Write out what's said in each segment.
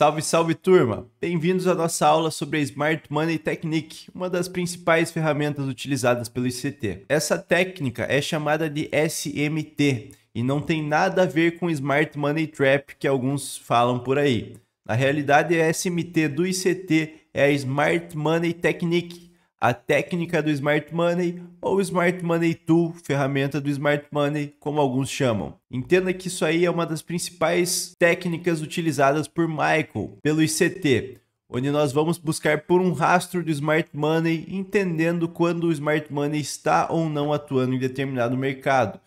Salve, salve turma! Bem-vindos à nossa aula sobre a Smart Money Technique, uma das principais ferramentas utilizadas pelo ICT. Essa técnica é chamada de SMT e não tem nada a ver com Smart Money Trap que alguns falam por aí. Na realidade, a SMT do ICT é a Smart Money Technique, a técnica do Smart Money ou Smart Money Tool, ferramenta do Smart Money, como alguns chamam. Entenda que isso aí é uma das principais técnicas utilizadas por Michael pelo ICT, onde nós vamos buscar por um rastro do Smart Money, entendendo quando o Smart Money está ou não atuando em determinado mercado.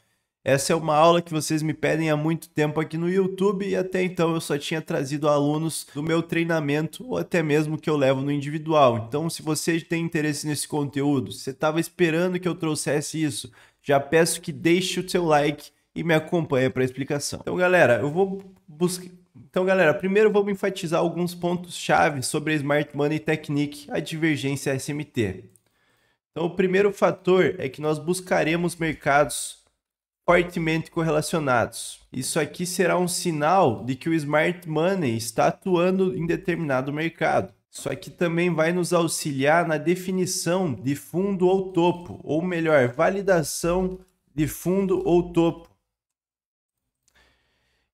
Essa é uma aula que vocês me pedem há muito tempo aqui no YouTube e até então eu só tinha trazido alunos do meu treinamento ou até mesmo que eu levo no individual. Então, se você tem interesse nesse conteúdo, você estava esperando que eu trouxesse isso, já peço que deixe o seu like e me acompanhe para a explicação. Então, galera, eu vou buscar então, galera, primeiro vamos enfatizar alguns pontos-chave sobre a Smart Money Technique, a divergência SMT. Então, o primeiro fator é que nós buscaremos mercados fortemente correlacionados. Isso aqui será um sinal de que o smart money está atuando em determinado mercado. Isso aqui também vai nos auxiliar na definição de fundo ou topo, ou melhor, validação de fundo ou topo.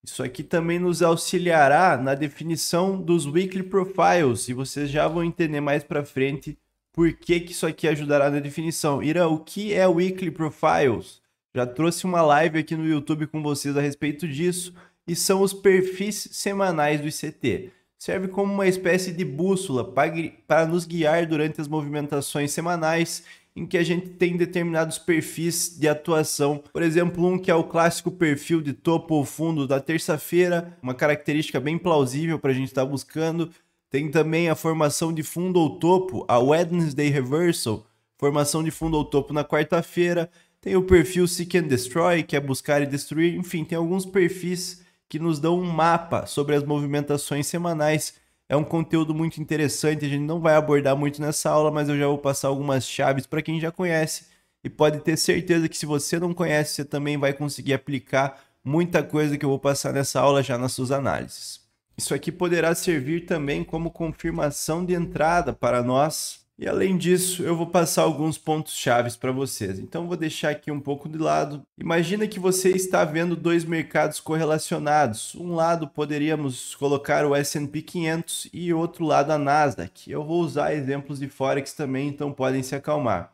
Isso aqui também nos auxiliará na definição dos weekly profiles e vocês já vão entender mais para frente por que, que isso aqui ajudará na definição. Ira, o que é weekly profiles? Já trouxe uma live aqui no YouTube com vocês a respeito disso e são os perfis semanais do ICT. Serve como uma espécie de bússola para nos guiar durante as movimentações semanais em que a gente tem determinados perfis de atuação. Por exemplo, um que é o clássico perfil de topo ou fundo da terça-feira, uma característica bem plausível para a gente estar tá buscando. Tem também a formação de fundo ou topo, a Wednesday Reversal, formação de fundo ou topo na quarta-feira, tem o perfil Seek and Destroy, que é buscar e destruir. Enfim, tem alguns perfis que nos dão um mapa sobre as movimentações semanais. É um conteúdo muito interessante, a gente não vai abordar muito nessa aula, mas eu já vou passar algumas chaves para quem já conhece. E pode ter certeza que se você não conhece, você também vai conseguir aplicar muita coisa que eu vou passar nessa aula já nas suas análises. Isso aqui poderá servir também como confirmação de entrada para nós e além disso, eu vou passar alguns pontos chaves para vocês. Então vou deixar aqui um pouco de lado. Imagina que você está vendo dois mercados correlacionados. Um lado poderíamos colocar o S&P 500 e outro lado a Nasdaq. Eu vou usar exemplos de forex também, então podem se acalmar.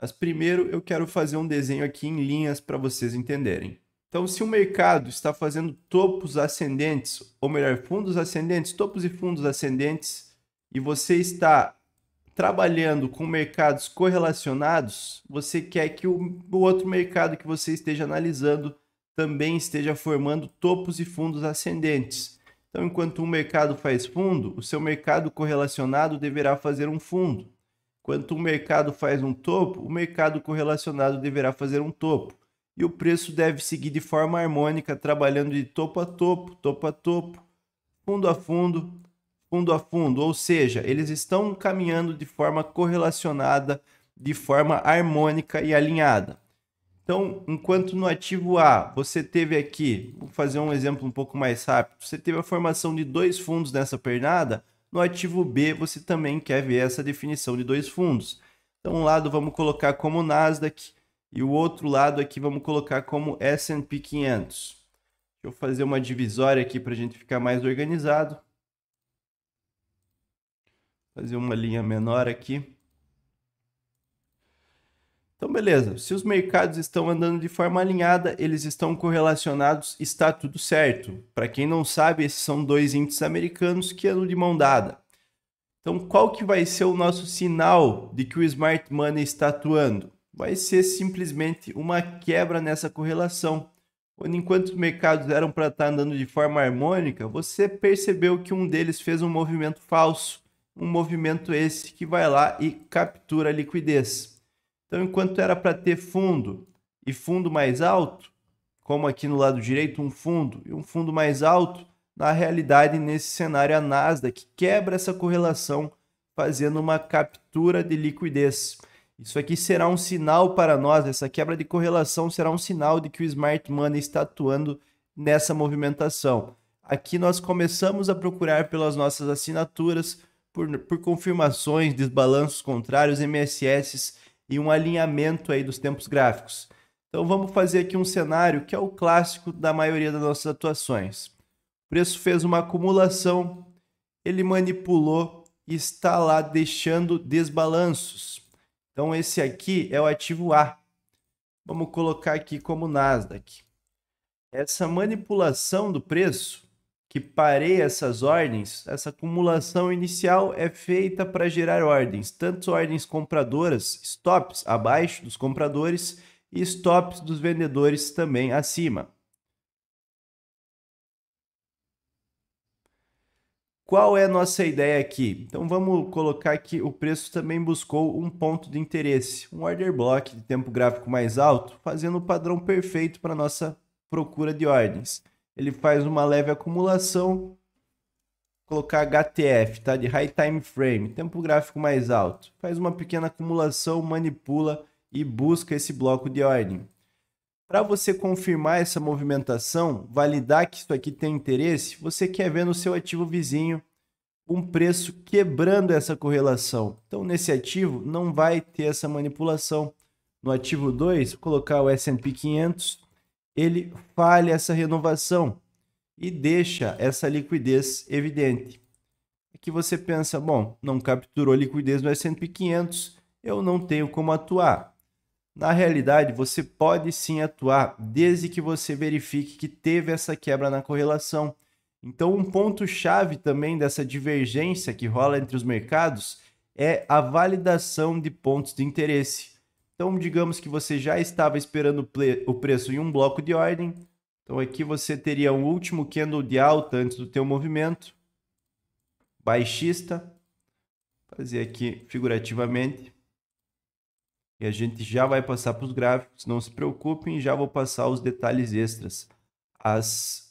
Mas primeiro eu quero fazer um desenho aqui em linhas para vocês entenderem. Então, se o mercado está fazendo topos ascendentes, ou melhor, fundos ascendentes, topos e fundos ascendentes, e você está trabalhando com mercados correlacionados, você quer que o, o outro mercado que você esteja analisando também esteja formando topos e fundos ascendentes. Então, enquanto um mercado faz fundo, o seu mercado correlacionado deverá fazer um fundo. Enquanto um mercado faz um topo, o mercado correlacionado deverá fazer um topo. E o preço deve seguir de forma harmônica, trabalhando de topo a topo, topo a topo, fundo a fundo, fundo a fundo, ou seja, eles estão caminhando de forma correlacionada, de forma harmônica e alinhada. Então, enquanto no ativo A você teve aqui, vou fazer um exemplo um pouco mais rápido, você teve a formação de dois fundos nessa pernada, no ativo B você também quer ver essa definição de dois fundos. Então, um lado vamos colocar como Nasdaq e o outro lado aqui vamos colocar como S&P 500. Deixa eu fazer uma divisória aqui para a gente ficar mais organizado. Fazer uma linha menor aqui. Então, beleza. Se os mercados estão andando de forma alinhada, eles estão correlacionados, está tudo certo. Para quem não sabe, esses são dois índices americanos que andam de mão dada. Então, qual que vai ser o nosso sinal de que o smart money está atuando? Vai ser simplesmente uma quebra nessa correlação. Quando enquanto os mercados eram para estar tá andando de forma harmônica, você percebeu que um deles fez um movimento falso um movimento esse que vai lá e captura a liquidez. Então, enquanto era para ter fundo e fundo mais alto, como aqui no lado direito, um fundo e um fundo mais alto, na realidade, nesse cenário, a Nasdaq quebra essa correlação fazendo uma captura de liquidez. Isso aqui será um sinal para nós, essa quebra de correlação será um sinal de que o smart money está atuando nessa movimentação. Aqui nós começamos a procurar pelas nossas assinaturas, por, por confirmações, desbalanços contrários, MSS e um alinhamento aí dos tempos gráficos. Então vamos fazer aqui um cenário que é o clássico da maioria das nossas atuações. O preço fez uma acumulação, ele manipulou e está lá deixando desbalanços. Então esse aqui é o ativo A. Vamos colocar aqui como Nasdaq. Essa manipulação do preço que parei essas ordens, essa acumulação inicial é feita para gerar ordens, tanto ordens compradoras, stops abaixo dos compradores e stops dos vendedores também acima. Qual é a nossa ideia aqui? Então vamos colocar que o preço também buscou um ponto de interesse, um order block de tempo gráfico mais alto, fazendo o padrão perfeito para nossa procura de ordens ele faz uma leve acumulação. colocar HTF, tá? De High Time Frame, tempo gráfico mais alto. Faz uma pequena acumulação, manipula e busca esse bloco de ordem. Para você confirmar essa movimentação, validar que isso aqui tem interesse, você quer ver no seu ativo vizinho um preço quebrando essa correlação. Então, nesse ativo, não vai ter essa manipulação. No ativo 2, colocar o S&P 500, ele falha essa renovação e deixa essa liquidez evidente. Aqui é você pensa, bom, não capturou liquidez no S&P 500, eu não tenho como atuar. Na realidade, você pode sim atuar desde que você verifique que teve essa quebra na correlação. Então, um ponto chave também dessa divergência que rola entre os mercados é a validação de pontos de interesse. Então, digamos que você já estava esperando o preço em um bloco de ordem. Então, aqui você teria um último candle de alta antes do teu movimento. Baixista. Fazer aqui figurativamente. E a gente já vai passar para os gráficos, não se preocupem, já vou passar os detalhes extras. As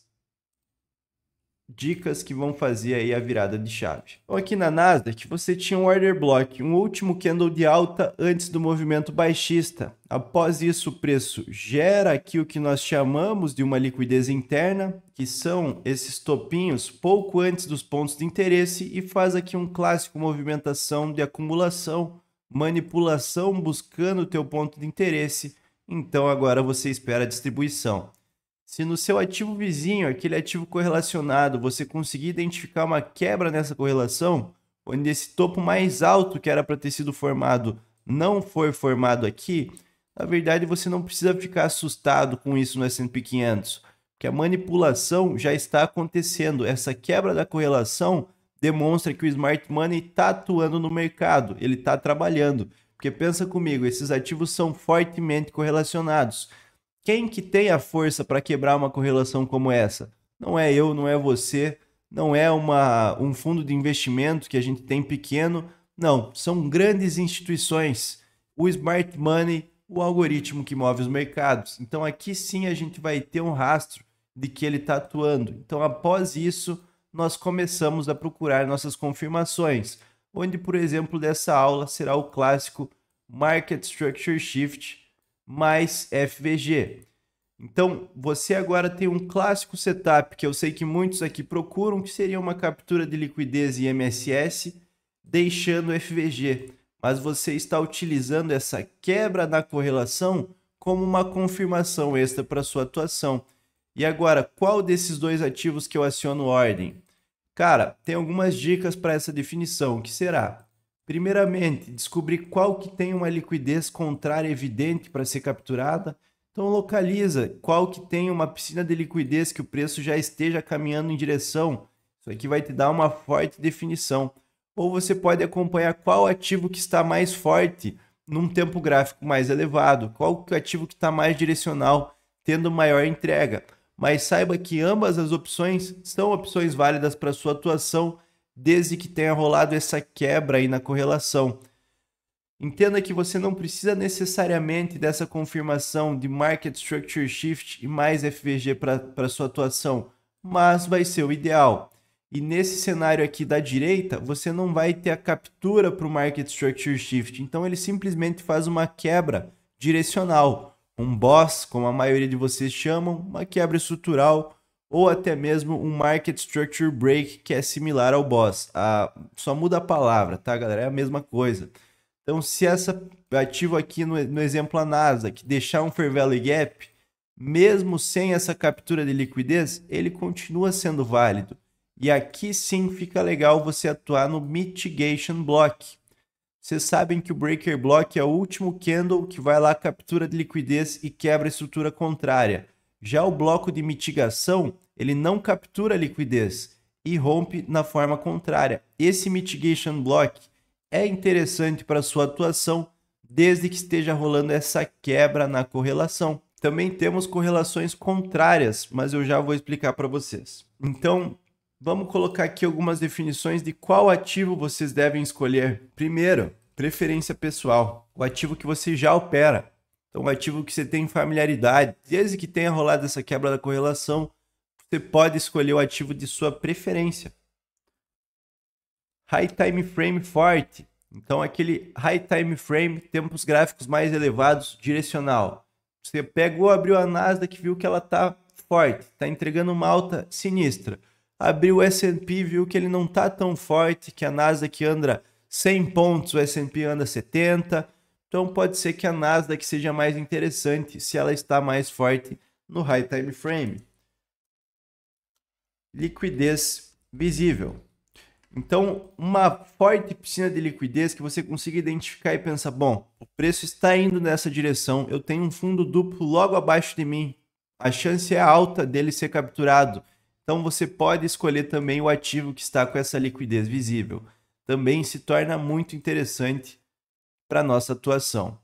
dicas que vão fazer aí a virada de chave. Então aqui na Nasdaq você tinha um order block, um último candle de alta antes do movimento baixista. Após isso o preço gera aqui o que nós chamamos de uma liquidez interna, que são esses topinhos pouco antes dos pontos de interesse e faz aqui um clássico movimentação de acumulação, manipulação buscando o teu ponto de interesse. Então agora você espera a distribuição. Se no seu ativo vizinho, aquele ativo correlacionado, você conseguir identificar uma quebra nessa correlação, onde esse topo mais alto que era para ter sido formado não foi formado aqui, na verdade você não precisa ficar assustado com isso no S&P 500, porque a manipulação já está acontecendo. Essa quebra da correlação demonstra que o smart money está atuando no mercado, ele está trabalhando. Porque pensa comigo, esses ativos são fortemente correlacionados. Quem que tem a força para quebrar uma correlação como essa? Não é eu, não é você, não é uma, um fundo de investimento que a gente tem pequeno. Não, são grandes instituições. O smart money, o algoritmo que move os mercados. Então aqui sim a gente vai ter um rastro de que ele está atuando. Então após isso, nós começamos a procurar nossas confirmações, onde por exemplo dessa aula será o clássico Market Structure Shift, mais FVG. Então, você agora tem um clássico setup que eu sei que muitos aqui procuram, que seria uma captura de liquidez em MSS, deixando FVG. Mas você está utilizando essa quebra na correlação como uma confirmação extra para sua atuação. E agora, qual desses dois ativos que eu aciono ordem? Cara, tem algumas dicas para essa definição, que será Primeiramente, descobrir qual que tem uma liquidez contrária evidente para ser capturada. Então localiza qual que tem uma piscina de liquidez que o preço já esteja caminhando em direção. Isso aqui vai te dar uma forte definição. Ou você pode acompanhar qual ativo que está mais forte num tempo gráfico mais elevado, qual é ativo que está mais direcional, tendo maior entrega. Mas saiba que ambas as opções são opções válidas para sua atuação desde que tenha rolado essa quebra aí na correlação. Entenda que você não precisa necessariamente dessa confirmação de Market Structure Shift e mais FVG para sua atuação, mas vai ser o ideal. E nesse cenário aqui da direita, você não vai ter a captura para o Market Structure Shift, então ele simplesmente faz uma quebra direcional, um boss, como a maioria de vocês chamam, uma quebra estrutural, ou até mesmo um Market Structure Break, que é similar ao BOSS. Ah, só muda a palavra, tá, galera? É a mesma coisa. Então, se essa ativo aqui no, no exemplo a NASA, que deixar um Fair Value Gap, mesmo sem essa captura de liquidez, ele continua sendo válido. E aqui sim fica legal você atuar no Mitigation Block. Vocês sabem que o Breaker Block é o último candle que vai lá captura de liquidez e quebra a estrutura contrária. Já o bloco de mitigação, ele não captura liquidez e rompe na forma contrária. Esse mitigation block é interessante para sua atuação desde que esteja rolando essa quebra na correlação. Também temos correlações contrárias, mas eu já vou explicar para vocês. Então, vamos colocar aqui algumas definições de qual ativo vocês devem escolher. Primeiro, preferência pessoal, o ativo que você já opera. Então, um ativo que você tem familiaridade, desde que tenha rolado essa quebra da correlação, você pode escolher o ativo de sua preferência. High time frame forte. Então, aquele high time frame, tempos gráficos mais elevados, direcional. Você pegou, abriu a Nasdaq, viu que ela está forte, está entregando uma alta sinistra. Abriu o S&P, viu que ele não está tão forte, que a Nasdaq anda 100 pontos, o S&P anda 70. Então pode ser que a Nasdaq seja mais interessante se ela está mais forte no high time frame. Liquidez visível. Então, uma forte piscina de liquidez que você consiga identificar e pensar, bom, o preço está indo nessa direção, eu tenho um fundo duplo logo abaixo de mim, a chance é alta dele ser capturado. Então você pode escolher também o ativo que está com essa liquidez visível. Também se torna muito interessante para nossa atuação.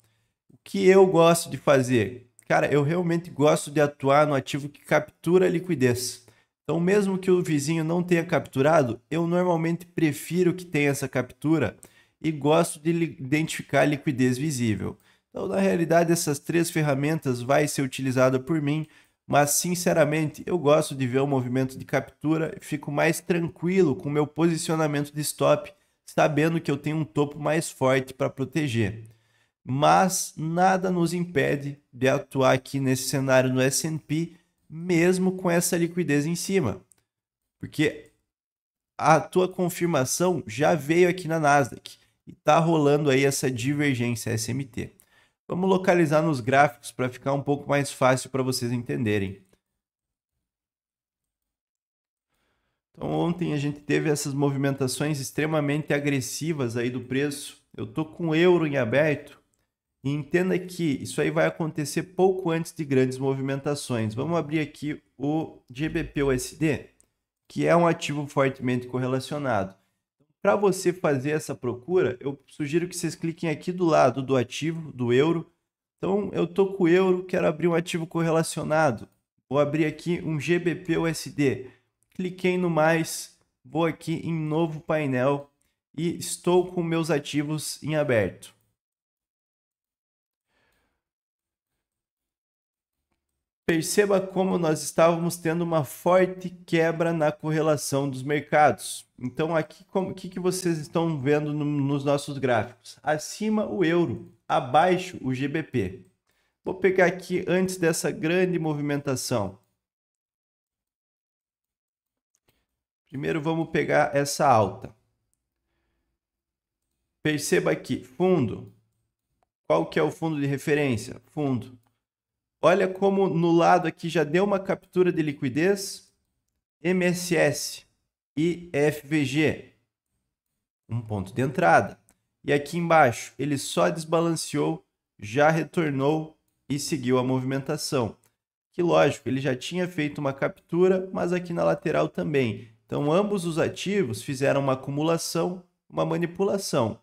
O que eu gosto de fazer? Cara, eu realmente gosto de atuar no ativo que captura liquidez. Então, mesmo que o vizinho não tenha capturado, eu normalmente prefiro que tenha essa captura e gosto de identificar a liquidez visível. Então, na realidade, essas três ferramentas vai ser utilizada por mim, mas sinceramente, eu gosto de ver o movimento de captura e fico mais tranquilo com o meu posicionamento de stop sabendo que eu tenho um topo mais forte para proteger. Mas nada nos impede de atuar aqui nesse cenário no S&P, mesmo com essa liquidez em cima. Porque a tua confirmação já veio aqui na Nasdaq e está rolando aí essa divergência SMT. Vamos localizar nos gráficos para ficar um pouco mais fácil para vocês entenderem. Então ontem a gente teve essas movimentações extremamente agressivas aí do preço. Eu tô com o euro em aberto e entenda que isso aí vai acontecer pouco antes de grandes movimentações. Vamos abrir aqui o GBP/USD, que é um ativo fortemente correlacionado. Para você fazer essa procura, eu sugiro que vocês cliquem aqui do lado do ativo, do euro. Então, eu tô com o euro, quero abrir um ativo correlacionado. Vou abrir aqui um GBP USD cliquei no mais, vou aqui em novo painel e estou com meus ativos em aberto. Perceba como nós estávamos tendo uma forte quebra na correlação dos mercados. Então, aqui o que, que vocês estão vendo no, nos nossos gráficos? Acima o euro, abaixo o GBP. Vou pegar aqui antes dessa grande movimentação. Primeiro vamos pegar essa alta. Perceba aqui, fundo. Qual que é o fundo de referência? Fundo. Olha como no lado aqui já deu uma captura de liquidez. MSS e FVG. Um ponto de entrada. E aqui embaixo, ele só desbalanceou, já retornou e seguiu a movimentação. Que lógico, ele já tinha feito uma captura, mas aqui na lateral também. Então, ambos os ativos fizeram uma acumulação, uma manipulação.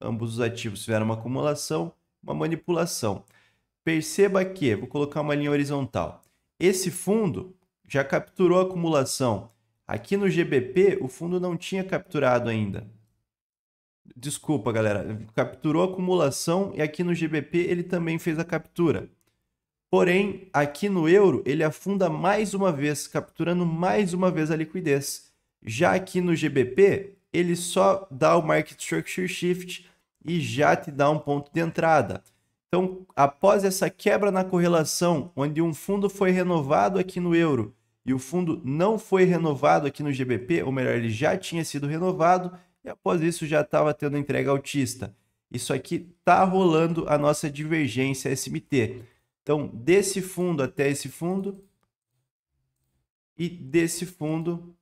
Ambos os ativos fizeram uma acumulação, uma manipulação. Perceba que, vou colocar uma linha horizontal. Esse fundo já capturou a acumulação. Aqui no GBP, o fundo não tinha capturado ainda. Desculpa, galera. Capturou a acumulação e aqui no GBP ele também fez a captura. Porém, aqui no euro, ele afunda mais uma vez, capturando mais uma vez a liquidez. Já aqui no GBP, ele só dá o Market Structure Shift e já te dá um ponto de entrada. Então, após essa quebra na correlação, onde um fundo foi renovado aqui no euro e o fundo não foi renovado aqui no GBP, ou melhor, ele já tinha sido renovado e após isso já estava tendo entrega altista. Isso aqui está rolando a nossa divergência SMT. Então, desse fundo até esse fundo e desse fundo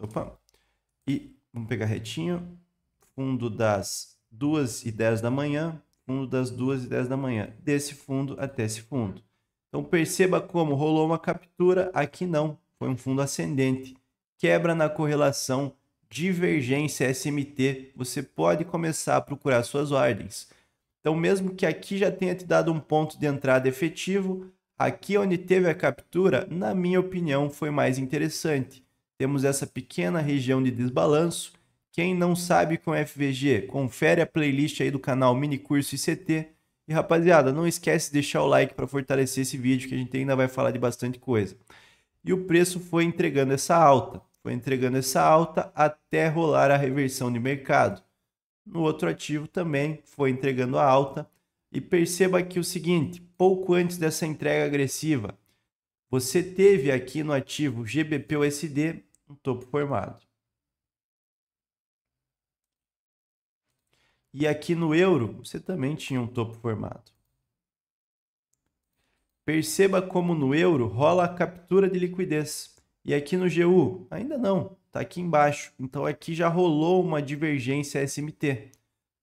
Opa. E vamos pegar retinho, fundo das 2 e 10 da manhã, fundo das 2 e 10 da manhã, desse fundo até esse fundo. Então perceba como rolou uma captura, aqui não, foi um fundo ascendente. Quebra na correlação divergência SMT, você pode começar a procurar suas ordens. Então, mesmo que aqui já tenha te dado um ponto de entrada efetivo, aqui onde teve a captura, na minha opinião, foi mais interessante. Temos essa pequena região de desbalanço. Quem não sabe com FVG, confere a playlist aí do canal Mini Curso ICT. E rapaziada, não esquece de deixar o like para fortalecer esse vídeo que a gente ainda vai falar de bastante coisa. E o preço foi entregando essa alta, foi entregando essa alta até rolar a reversão de mercado no outro ativo também foi entregando a alta. E perceba aqui o seguinte: pouco antes dessa entrega agressiva, você teve aqui no ativo GBPUSD um topo formado. E aqui no euro, você também tinha um topo formado. Perceba como no euro rola a captura de liquidez. E aqui no GU, ainda não está aqui embaixo. Então aqui já rolou uma divergência SMT,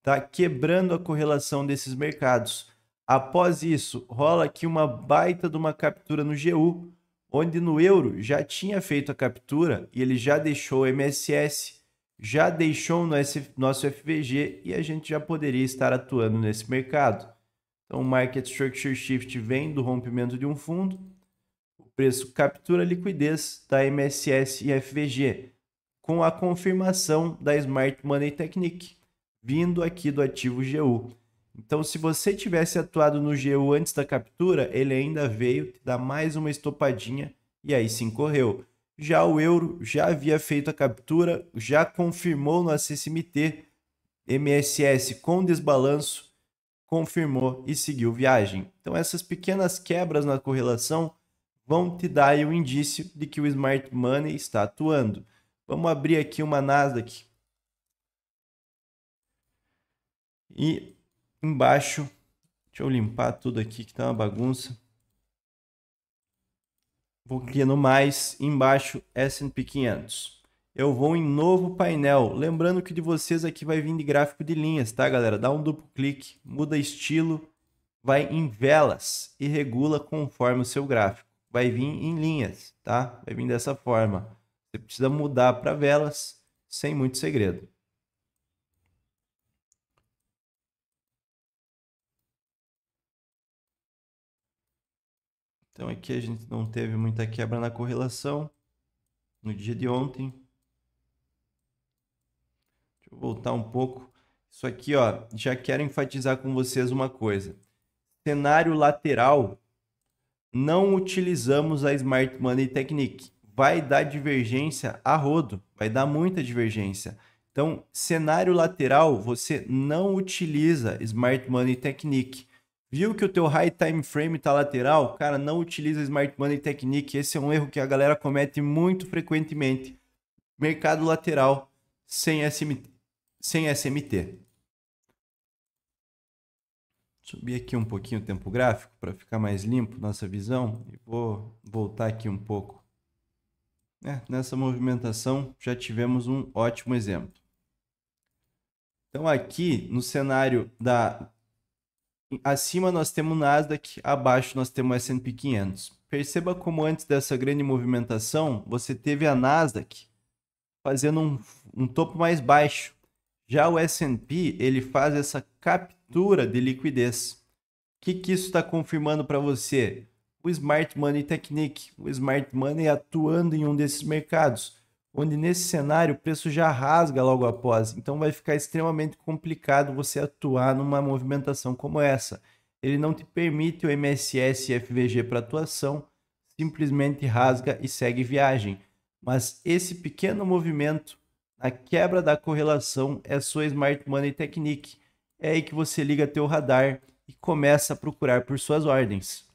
tá? quebrando a correlação desses mercados. Após isso, rola aqui uma baita de uma captura no GU, onde no euro já tinha feito a captura e ele já deixou o MSS, já deixou o nosso FVG e a gente já poderia estar atuando nesse mercado. Então, o Market Structure Shift vem do rompimento de um fundo, o preço captura a liquidez da MSS e FVG com a confirmação da Smart Money Technique, vindo aqui do ativo GU. Então, se você tivesse atuado no GU antes da captura, ele ainda veio te dar mais uma estopadinha e aí sim correu. Já o euro já havia feito a captura, já confirmou no ACSMT, MSS com desbalanço, confirmou e seguiu viagem. Então, essas pequenas quebras na correlação vão te dar o indício de que o smart money está atuando. Vamos abrir aqui uma Nasdaq. E embaixo, deixa eu limpar tudo aqui que tá uma bagunça. Vou clicar no mais, embaixo S&P 500. Eu vou em novo painel. Lembrando que de vocês aqui vai vir de gráfico de linhas, tá galera? Dá um duplo clique, muda estilo, vai em velas e regula conforme o seu gráfico. Vai vir em linhas, tá? Vai vir dessa forma. Você precisa mudar para velas sem muito segredo. Então aqui a gente não teve muita quebra na correlação no dia de ontem. Deixa eu voltar um pouco. Isso aqui, ó, já quero enfatizar com vocês uma coisa. Cenário lateral, não utilizamos a Smart Money Technique vai dar divergência a rodo, vai dar muita divergência. Então, cenário lateral, você não utiliza Smart Money Technique. Viu que o teu high time frame tá lateral? Cara, não utiliza Smart Money Technique. Esse é um erro que a galera comete muito frequentemente. Mercado lateral sem SMT. Sem SMT. Subir aqui um pouquinho o tempo gráfico para ficar mais limpo nossa visão e vou voltar aqui um pouco. É, nessa movimentação já tivemos um ótimo exemplo. Então aqui no cenário da acima nós temos o Nasdaq, abaixo nós temos o S&P 500. Perceba como antes dessa grande movimentação, você teve a Nasdaq fazendo um, um topo mais baixo. Já o S&P, ele faz essa captura de liquidez. O que, que isso está confirmando para você? o Smart Money Technique, o Smart Money atuando em um desses mercados, onde nesse cenário o preço já rasga logo após, então vai ficar extremamente complicado você atuar numa movimentação como essa. Ele não te permite o MSS e FVG para atuação, simplesmente rasga e segue viagem. Mas esse pequeno movimento, a quebra da correlação, é sua Smart Money Technique. É aí que você liga teu radar e começa a procurar por suas ordens.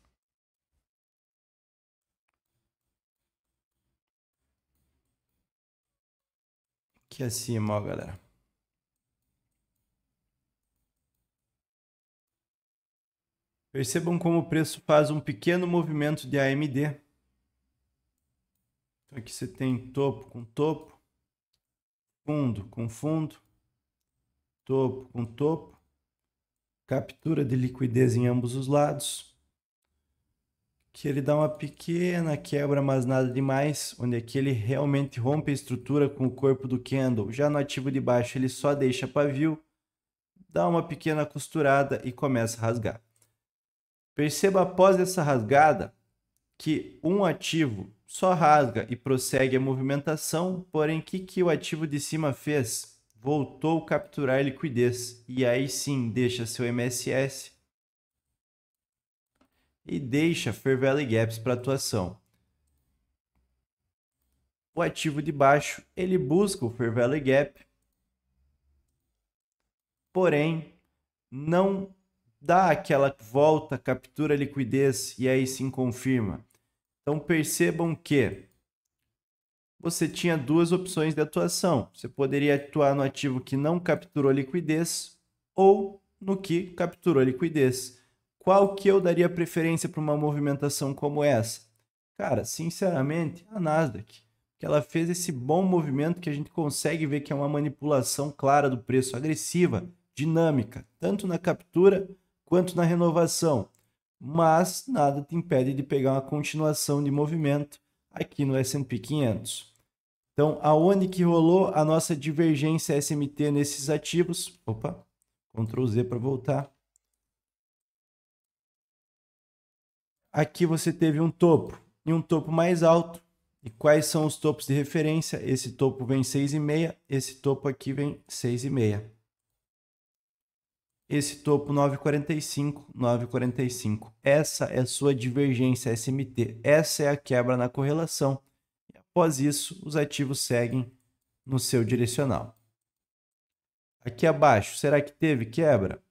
aqui acima, ó, galera. Percebam como o preço faz um pequeno movimento de AMD. Então aqui você tem topo com topo, fundo com fundo, topo com topo, captura de liquidez em ambos os lados que ele dá uma pequena quebra, mas nada demais, onde aqui ele realmente rompe a estrutura com o corpo do candle. Já no ativo de baixo ele só deixa pavio, dá uma pequena costurada e começa a rasgar. Perceba após essa rasgada que um ativo só rasga e prossegue a movimentação, porém o que, que o ativo de cima fez? Voltou a capturar liquidez e aí sim deixa seu MSS e deixa Fair e Gaps para atuação. O ativo de baixo, ele busca o Fair e Gap, porém não dá aquela volta, captura liquidez e aí sim confirma. Então percebam que você tinha duas opções de atuação. Você poderia atuar no ativo que não capturou liquidez ou no que capturou liquidez qual que eu daria preferência para uma movimentação como essa? Cara, sinceramente, a Nasdaq, que ela fez esse bom movimento que a gente consegue ver que é uma manipulação clara do preço, agressiva, dinâmica, tanto na captura quanto na renovação. Mas nada te impede de pegar uma continuação de movimento aqui no S&P 500. Então, aonde que rolou a nossa divergência SMT nesses ativos? Opa, Ctrl Z para voltar. Aqui você teve um topo e um topo mais alto. E quais são os topos de referência? Esse topo vem 6,5, esse topo aqui vem 6,5. Esse topo 9,45, 9,45. Essa é sua divergência SMT. Essa é a quebra na correlação. E após isso, os ativos seguem no seu direcional. Aqui abaixo, será que teve quebra?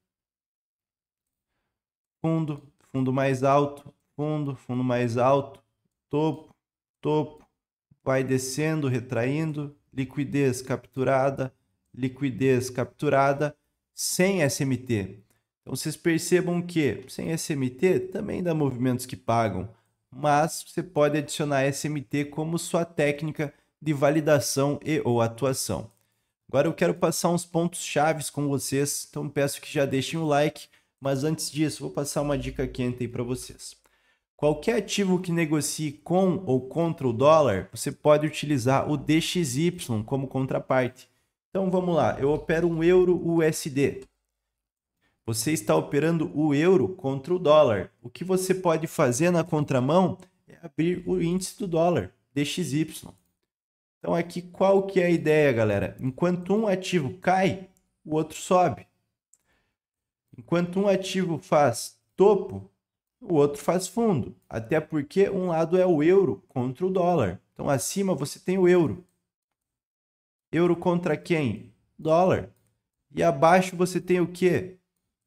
Fundo, fundo mais alto, fundo, fundo mais alto, topo, topo, vai descendo, retraindo, liquidez capturada, liquidez capturada, sem SMT. Então vocês percebam que sem SMT também dá movimentos que pagam, mas você pode adicionar SMT como sua técnica de validação e ou atuação. Agora eu quero passar uns pontos chaves com vocês, então peço que já deixem o like, mas antes disso vou passar uma dica quente aí para vocês. Qualquer ativo que negocie com ou contra o dólar, você pode utilizar o DXY como contraparte. Então vamos lá, eu opero um euro USD. Você está operando o euro contra o dólar. O que você pode fazer na contramão é abrir o índice do dólar, DXY. Então aqui qual que é a ideia, galera? Enquanto um ativo cai, o outro sobe. Enquanto um ativo faz topo, o outro faz fundo. Até porque um lado é o euro contra o dólar. Então acima você tem o euro. Euro contra quem? Dólar. E abaixo você tem o quê?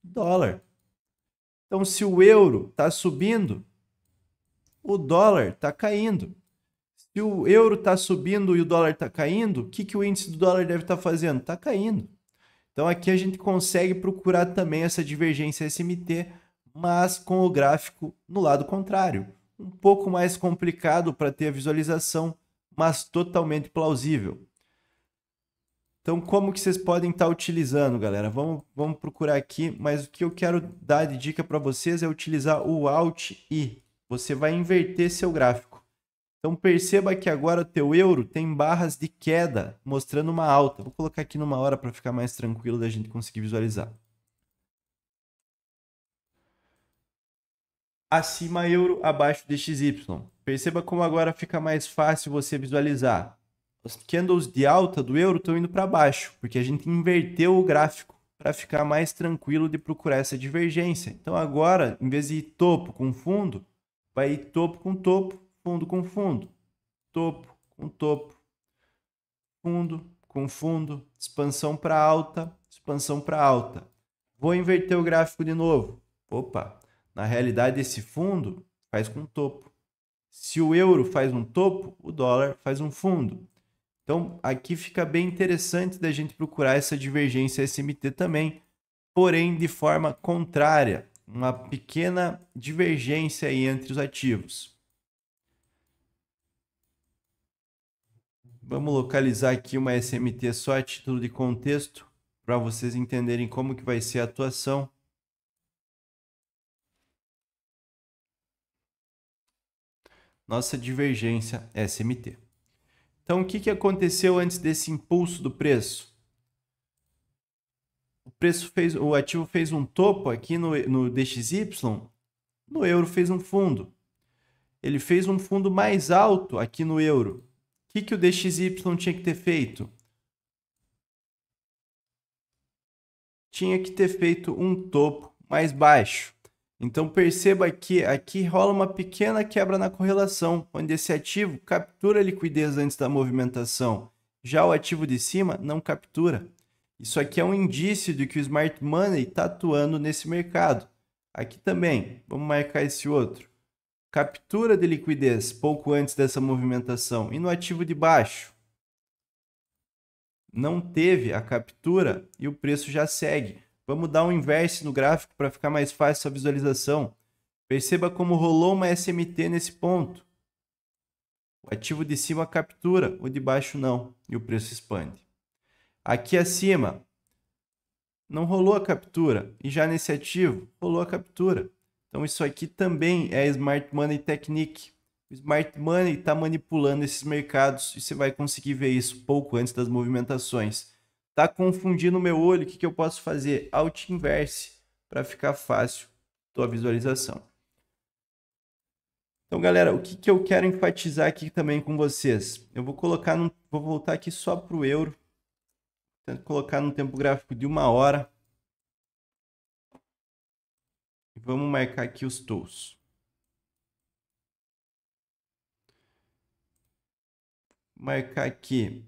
Dólar. Então se o euro está subindo, o dólar está caindo. Se o euro está subindo e o dólar está caindo, o que, que o índice do dólar deve estar tá fazendo? Está caindo. Então aqui a gente consegue procurar também essa divergência SMT mas com o gráfico no lado contrário. Um pouco mais complicado para ter a visualização, mas totalmente plausível. Então, como que vocês podem estar tá utilizando, galera? Vamos, vamos procurar aqui, mas o que eu quero dar de dica para vocês é utilizar o Alt-I. Você vai inverter seu gráfico. Então, perceba que agora o teu euro tem barras de queda, mostrando uma alta. Vou colocar aqui numa hora para ficar mais tranquilo da gente conseguir visualizar. acima euro, abaixo de XY. Perceba como agora fica mais fácil você visualizar. Os candles de alta do euro estão indo para baixo, porque a gente inverteu o gráfico para ficar mais tranquilo de procurar essa divergência. Então agora, em vez de ir topo com fundo, vai ir topo com topo, fundo com fundo, topo com topo, fundo com fundo, expansão para alta, expansão para alta. Vou inverter o gráfico de novo. Opa, na realidade, esse fundo faz com um topo. Se o euro faz um topo, o dólar faz um fundo. Então, aqui fica bem interessante da gente procurar essa divergência SMT também, porém de forma contrária, uma pequena divergência aí entre os ativos. Vamos localizar aqui uma SMT só a título de contexto para vocês entenderem como que vai ser a atuação. nossa divergência é SMT. Então, o que, que aconteceu antes desse impulso do preço? O preço fez, o ativo fez um topo aqui no, no DXY, no euro fez um fundo. Ele fez um fundo mais alto aqui no euro. O que, que o DXY tinha que ter feito? Tinha que ter feito um topo mais baixo. Então perceba que aqui rola uma pequena quebra na correlação, onde esse ativo captura a liquidez antes da movimentação, já o ativo de cima não captura. Isso aqui é um indício de que o smart money está atuando nesse mercado. Aqui também, vamos marcar esse outro. Captura de liquidez pouco antes dessa movimentação e no ativo de baixo. Não teve a captura e o preço já segue. Vamos dar um inverso no gráfico para ficar mais fácil a visualização. Perceba como rolou uma SMT nesse ponto. O ativo de cima captura, o de baixo não, e o preço expande. Aqui acima, não rolou a captura, e já nesse ativo, rolou a captura. Então isso aqui também é Smart Money Technique. O Smart Money está manipulando esses mercados e você vai conseguir ver isso pouco antes das movimentações. Tá confundindo meu olho, o que, que eu posso fazer? Alt inverse para ficar fácil tua visualização. Então, galera, o que, que eu quero enfatizar aqui também com vocês? Eu vou colocar, num, vou voltar aqui só para o euro, tento colocar no tempo gráfico de uma hora. E vamos marcar aqui os tools. Marcar aqui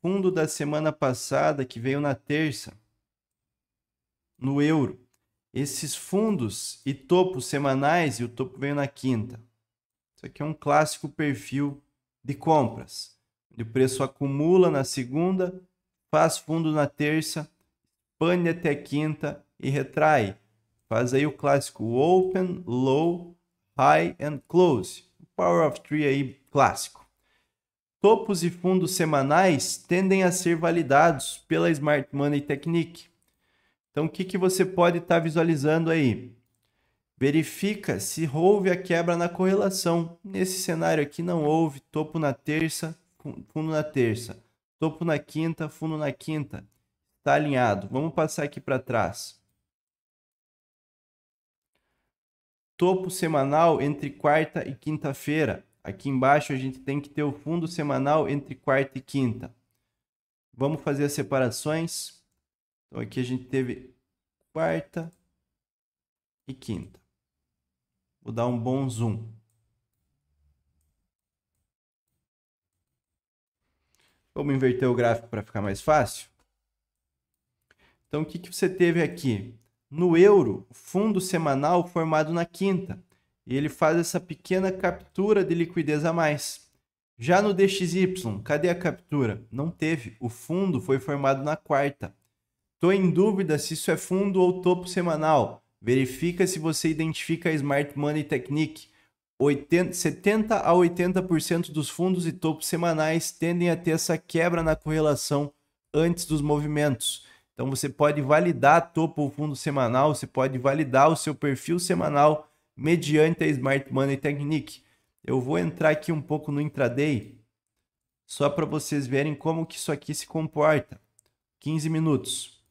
fundo da semana passada, que veio na terça, no euro. Esses fundos e topos semanais, e o topo veio na quinta. Isso aqui é um clássico perfil de compras. O preço acumula na segunda, faz fundo na terça, pane até quinta e retrai. Faz aí o clássico open, low, high and close. Power of three aí clássico. Topos e fundos semanais tendem a ser validados pela Smart Money Technique. Então, o que, que você pode estar tá visualizando aí? Verifica se houve a quebra na correlação. Nesse cenário aqui não houve topo na terça, fundo na terça, topo na quinta, fundo na quinta. Está alinhado. Vamos passar aqui para trás. Topo semanal entre quarta e quinta-feira Aqui embaixo a gente tem que ter o fundo semanal entre quarta e quinta. Vamos fazer as separações. Então aqui a gente teve quarta e quinta. Vou dar um bom zoom. Vamos inverter o gráfico para ficar mais fácil? Então o que, que você teve aqui? No euro, fundo semanal formado na quinta e ele faz essa pequena captura de liquidez a mais. Já no DXY, cadê a captura? Não teve. O fundo foi formado na quarta. Estou em dúvida se isso é fundo ou topo semanal. Verifica se você identifica a Smart Money Technique. 80, 70 a 80% dos fundos e topos semanais tendem a ter essa quebra na correlação antes dos movimentos. Então você pode validar topo ou fundo semanal, você pode validar o seu perfil semanal mediante a Smart Money Technique. Eu vou entrar aqui um pouco no intraday, só para vocês verem como que isso aqui se comporta. 15 minutos.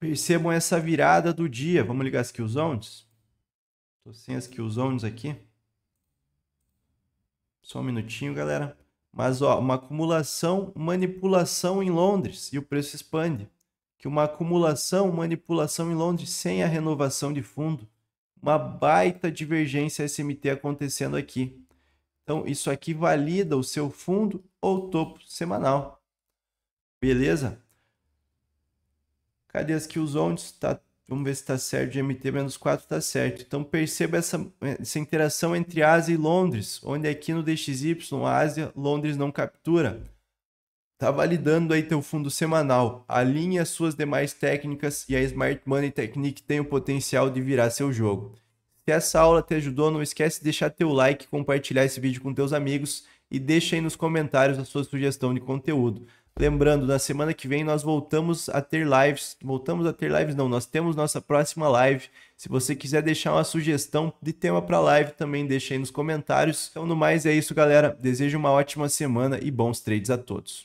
Percebam essa virada do dia. Vamos ligar as Killzones? Estou sem as ondes aqui. Só um minutinho, galera. Mas ó, uma acumulação, manipulação em Londres e o preço expande que uma acumulação, manipulação em Londres sem a renovação de fundo, uma baita divergência SMT acontecendo aqui. Então, isso aqui valida o seu fundo ou topo semanal. Beleza? Cadê as kills ondes? Tá, vamos ver se está certo. GMT-4 está certo. Então, perceba essa, essa interação entre Ásia e Londres, onde aqui no DXY, Ásia, Londres não captura. Tá validando aí teu fundo semanal, alinhe as suas demais técnicas e a Smart Money Technique tem o potencial de virar seu jogo. Se essa aula te ajudou, não esquece de deixar teu like, compartilhar esse vídeo com teus amigos e deixa aí nos comentários a sua sugestão de conteúdo. Lembrando, na semana que vem nós voltamos a ter lives. Voltamos a ter lives, não, nós temos nossa próxima live. Se você quiser deixar uma sugestão de tema para live, também deixa aí nos comentários. Então, no mais, é isso, galera. Desejo uma ótima semana e bons trades a todos.